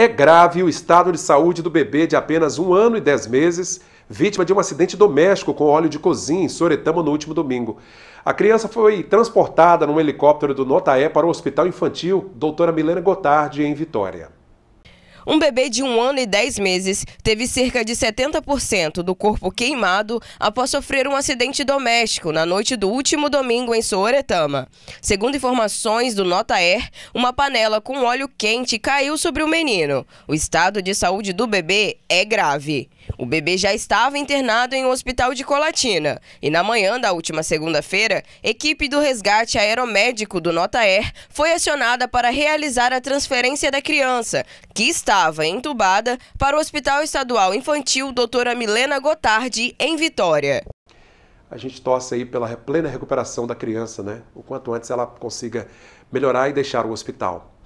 É grave o estado de saúde do bebê de apenas um ano e dez meses, vítima de um acidente doméstico com óleo de cozinha em Soretama no último domingo. A criança foi transportada num helicóptero do Notaé para o Hospital Infantil Doutora Milena Gotardi, em Vitória. Um bebê de um ano e 10 meses teve cerca de 70% do corpo queimado após sofrer um acidente doméstico na noite do último domingo em Sooretama. Segundo informações do Nota Air, uma panela com óleo quente caiu sobre o menino. O estado de saúde do bebê é grave. O bebê já estava internado em um hospital de Colatina e na manhã da última segunda-feira, equipe do resgate aeromédico do Nota Air foi acionada para realizar a transferência da criança, que está estava entubada para o Hospital Estadual Infantil Doutora Milena Gotardi, em Vitória. A gente torce aí pela plena recuperação da criança, né? O quanto antes ela consiga melhorar e deixar o hospital.